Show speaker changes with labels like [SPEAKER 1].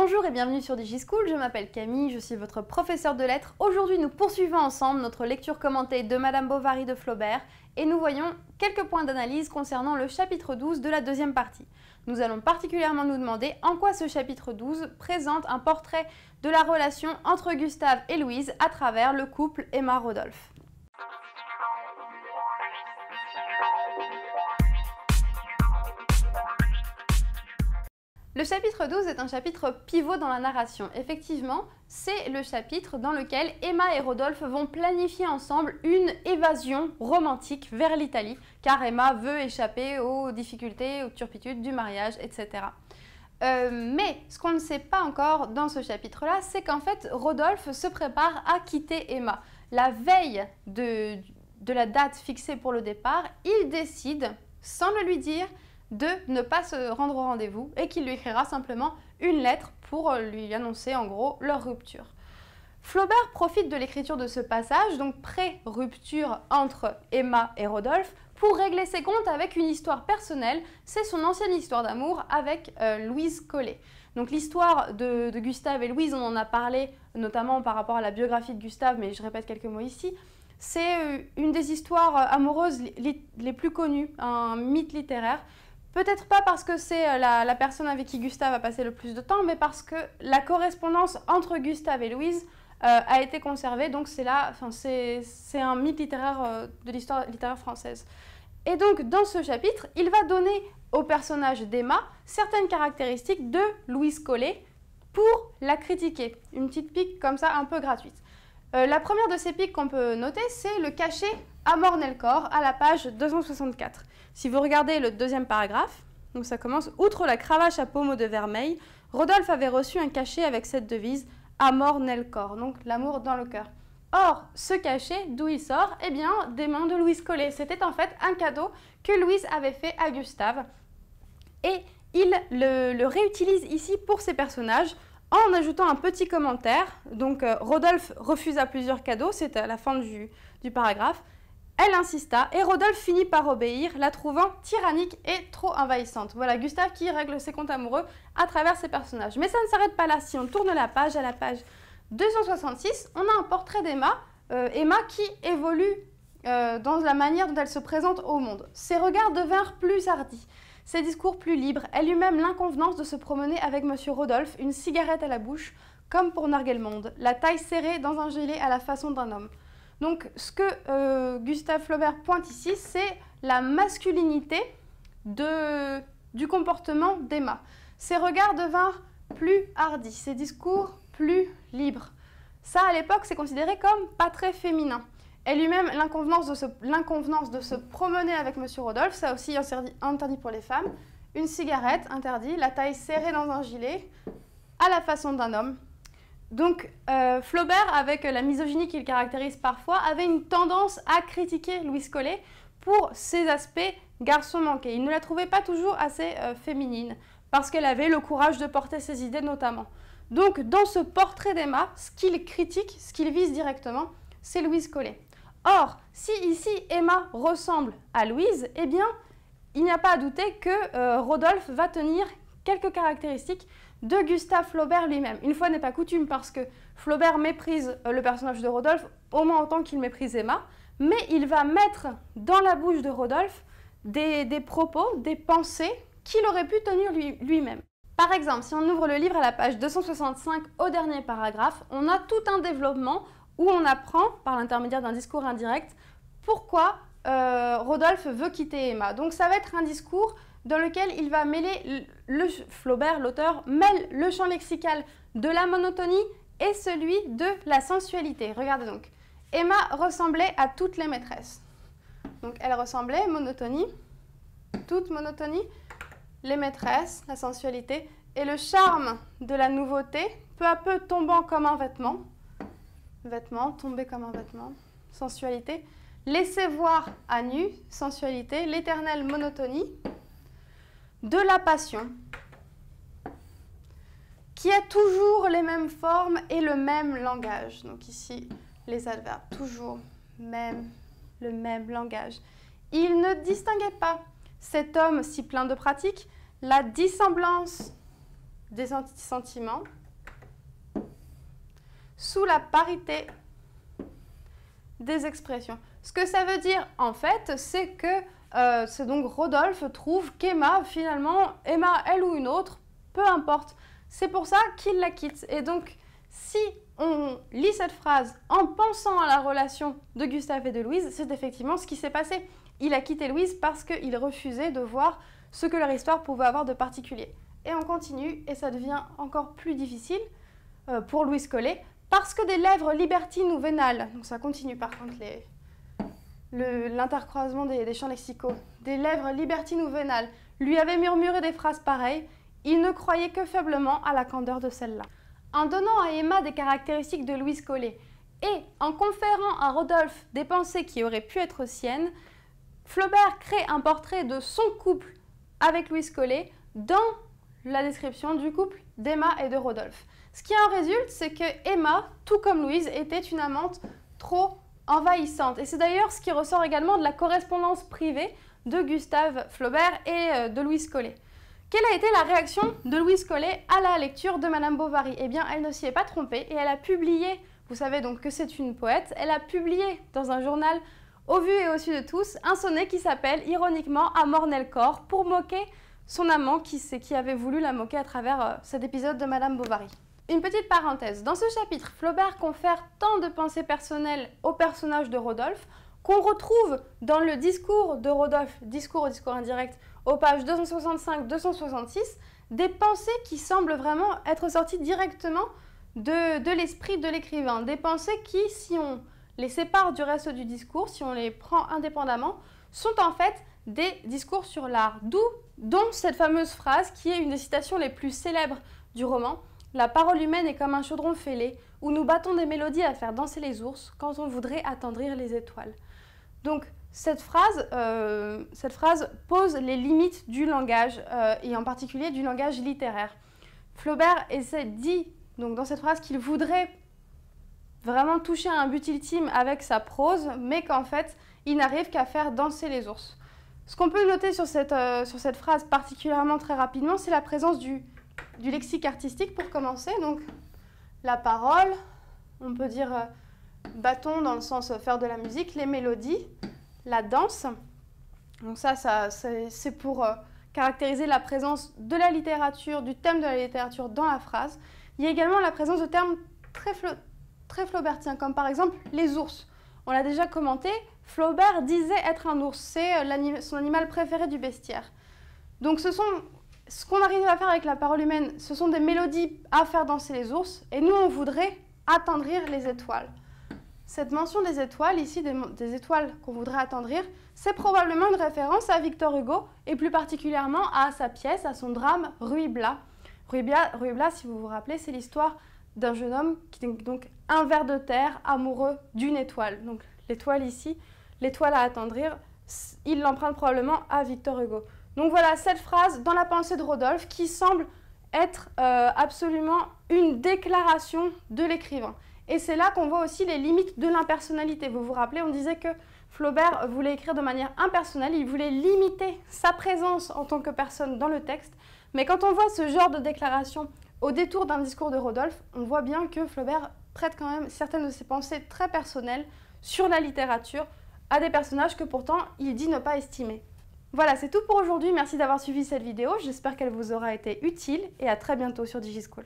[SPEAKER 1] Bonjour et bienvenue sur DigiSchool, je m'appelle Camille, je suis votre professeur de lettres. Aujourd'hui, nous poursuivons ensemble notre lecture commentée de Madame Bovary de Flaubert et nous voyons quelques points d'analyse concernant le chapitre 12 de la deuxième partie. Nous allons particulièrement nous demander en quoi ce chapitre 12 présente un portrait de la relation entre Gustave et Louise à travers le couple Emma-Rodolphe. Le chapitre 12 est un chapitre pivot dans la narration. Effectivement, c'est le chapitre dans lequel Emma et Rodolphe vont planifier ensemble une évasion romantique vers l'Italie, car Emma veut échapper aux difficultés, aux turpitudes du mariage, etc. Euh, mais ce qu'on ne sait pas encore dans ce chapitre-là, c'est qu'en fait, Rodolphe se prépare à quitter Emma. La veille de la date fixée pour le départ, il décide, sans le lui dire, de ne pas se rendre au rendez-vous et qu'il lui écrira simplement une lettre pour lui annoncer en gros leur rupture. Flaubert profite de l'écriture de ce passage, donc pré-rupture entre Emma et Rodolphe, pour régler ses comptes avec une histoire personnelle. C'est son ancienne histoire d'amour avec euh, Louise Collet. Donc l'histoire de, Gustave et Louise, on en a parlé notamment par rapport à la biographie de Gustave, mais je répète quelques mots ici. C'est euh, une des histoires euh, amoureuses les plus connues, un mythe littéraire. Peut-être pas parce que c'est euh, la, personne avec qui Gustave a passé le plus de temps, mais parce que la correspondance entre Gustave et Louise euh, a été conservée, donc c'est là, c'est un mythe littéraire euh, de l'histoire littéraire française. Et donc dans ce chapitre, il va donner au personnage d'Emma certaines caractéristiques de Louise Collet pour la critiquer. Une petite pique comme ça, un peu gratuite. la première de ces piques qu'on peut noter, c'est le cachet à mornel à la page 264. Si vous regardez le deuxième paragraphe, donc ça commence Outre la cravache à pommeau de vermeil, Rodolphe avait reçu un cachet avec cette devise Amor nel cor, donc l'amour dans le cœur. Or, ce cachet, d'où il sort Eh bien, des mains de Louise Collet. C'était en fait un cadeau que Louise avait fait à Gustave. Et il le, réutilise ici pour ses personnages en ajoutant un petit commentaire. Donc, euh, Rodolphe refusa plusieurs cadeaux, c'est à la fin du, du paragraphe. Elle insista et Rodolphe finit par obéir, la trouvant tyrannique et trop envahissante. Voilà, Gustave qui règle ses comptes amoureux à travers ses personnages. Mais ça ne s'arrête pas là, si on tourne la page à la page 266, on a un portrait d'Emma, euh, Emma qui évolue euh, dans la manière dont elle se présente au monde. Ses regards devinrent plus hardis, ses discours plus libres. Elle eut même l'inconvenance de se promener avec Monsieur Rodolphe, une cigarette à la bouche, comme pour narguer le monde, la taille serrée dans un gilet à la façon d'un homme. Donc ce que euh, Gustave Flaubert pointe ici, c'est la masculinité du comportement d'Emma. Ses regards devinrent plus hardis, ses discours plus libres. Ça, à l'époque, c'est considéré comme pas très féminin. Et lui-même, l'inconvenance de, se promener avec Monsieur Rodolphe, ça aussi interdit, interdit pour les femmes. Une cigarette, interdit, la taille serrée dans un gilet, à la façon d'un homme, donc euh, Flaubert, avec la misogynie qu'il caractérise parfois, avait une tendance à critiquer Louise Collet pour ses aspects garçon manqué. Il ne la trouvait pas toujours assez euh, féminine, parce qu'elle avait le courage de porter ses idées notamment. Donc dans ce portrait d'Emma, ce qu'il critique, ce qu'il vise directement, c'est Louise Collet. Or, si ici Emma ressemble à Louise, eh bien, il n'y a pas à douter que euh, Rodolphe va tenir quelques caractéristiques de Gustave Flaubert lui-même. Une fois n'est pas coutume parce que Flaubert méprise euh, le personnage de Rodolphe au moins autant qu'il méprise Emma, mais il va mettre dans la bouche de Rodolphe des, propos, des pensées qu'il aurait pu tenir lui-même. Par exemple, si on ouvre le livre à la page 265 au dernier paragraphe, on a tout un développement où on apprend, par l'intermédiaire d'un discours indirect, pourquoi euh, Rodolphe veut quitter Emma. Donc ça va être un discours dans lequel il va mêler, le, Flaubert, l'auteur, mêle le champ lexical de la monotonie et celui de la sensualité. Regardez donc. Emma ressemblait à toutes les maîtresses. Donc elle ressemblait, monotonie, toute monotonie, les maîtresses, la sensualité, et le charme de la nouveauté, peu à peu tombant comme un vêtement, vêtement, tombé comme un vêtement, sensualité, laisser voir à nu, sensualité, l'éternelle monotonie, de la passion qui a toujours les mêmes formes et le même langage. Donc ici, les adverbes, toujours même, le même langage. Il ne distinguait pas cet homme si plein de pratiques, la dissemblance des sentiments sous la parité des expressions. Ce que ça veut dire, en fait, c'est que euh, c'est donc Rodolphe trouve qu'Emma, finalement, Emma, elle ou une autre, peu importe. C'est pour ça qu'il la quitte. Et donc, si on lit cette phrase en pensant à la relation de Gustave et de Louise, c'est effectivement ce qui s'est passé. Il a quitté Louise parce qu'il refusait de voir ce que leur histoire pouvait avoir de particulier. Et on continue, et ça devient encore plus difficile euh, pour Louise Collet, parce que des lèvres libertines ou vénales, donc ça continue par contre les, l'intercroisement des, champs lexicaux. Des lèvres libertines ou vénales lui avait murmuré des phrases pareilles. Il ne croyait que faiblement à la candeur de celle-là. En donnant à Emma des caractéristiques de Louise Collet et en conférant à Rodolphe des pensées qui auraient pu être siennes, Flaubert crée un portrait de son couple avec Louise Collet dans la description du couple d'Emma et de Rodolphe. Ce qui en résulte, c'est que Emma, tout comme Louise, était une amante trop envahissante. Et c'est d'ailleurs ce qui ressort également de la correspondance privée de Gustave Flaubert et euh, de Louise Collet. Quelle a été la réaction de Louise Collet à la lecture de Madame Bovary Eh bien, elle ne s'y est pas trompée et elle a publié, vous savez donc que c'est une poète, elle a publié dans un journal au vu et au su de tous un sonnet qui s'appelle ironiquement À corps pour moquer son amant qui avait voulu la moquer à travers euh, cet épisode de Madame Bovary. Une petite parenthèse, dans ce chapitre, Flaubert confère tant de pensées personnelles au personnage de Rodolphe qu'on retrouve dans le discours de Rodolphe, discours au discours indirect, aux pages 265-266, des pensées qui semblent vraiment être sorties directement de, l'esprit de l'écrivain, des pensées qui, si on les sépare du reste du discours, si on les prend indépendamment, sont en fait des discours sur l'art, d'où dont cette fameuse phrase qui est une des citations les plus célèbres du roman, la parole humaine est comme un chaudron fêlé où nous battons des mélodies à faire danser les ours quand on voudrait attendrir les étoiles. Donc cette phrase, euh, cette phrase pose les limites du langage euh, et en particulier du langage littéraire. Flaubert essaie, dit donc dans cette phrase qu'il voudrait vraiment toucher à un but ultime avec sa prose, mais qu'en fait il n'arrive qu'à faire danser les ours. Ce qu'on peut noter sur euh, sur cette phrase particulièrement très rapidement, c'est la présence du du lexique artistique pour commencer. Donc, la parole, on peut dire euh, bâton dans le sens euh, faire de la musique, les mélodies, la danse. Donc ça, c'est pour euh, caractériser la présence de la littérature, du thème de la littérature dans la phrase. Il y a également la présence de termes très, très flaubertiens, comme par exemple les ours. On l'a déjà commenté, Flaubert disait être un ours, c'est son animal préféré du bestiaire. Donc ce sont ce qu'on arrive à faire avec la parole humaine, ce sont des mélodies à faire danser les ours, et nous, on voudrait attendrir les étoiles. Cette mention des étoiles, ici des, étoiles qu'on voudrait attendrir, c'est probablement une référence à Victor Hugo, et plus particulièrement à sa pièce, à son drame Ruy Blas. Ruy Blas, si vous vous rappelez, c'est l'histoire d'un jeune homme qui est donc un ver de terre amoureux d'une étoile. Donc l'étoile ici, l'étoile à attendrir, il l'emprunte probablement à Victor Hugo. Donc voilà cette phrase dans la pensée de Rodolphe qui semble être euh, absolument une déclaration de l'écrivain. Et c'est là qu'on voit aussi les limites de l'impersonnalité. Vous vous rappelez, on disait que Flaubert voulait écrire de manière impersonnelle, il voulait limiter sa présence en tant que personne dans le texte. Mais quand on voit ce genre de déclaration au détour d'un discours de Rodolphe, on voit bien que Flaubert prête quand même certaines de ses pensées très personnelles sur la littérature à des personnages que pourtant il dit ne pas estimer. Voilà, c'est tout pour aujourd'hui. Merci d'avoir suivi cette vidéo. J'espère qu'elle vous aura été utile et à très bientôt sur DigiSchool.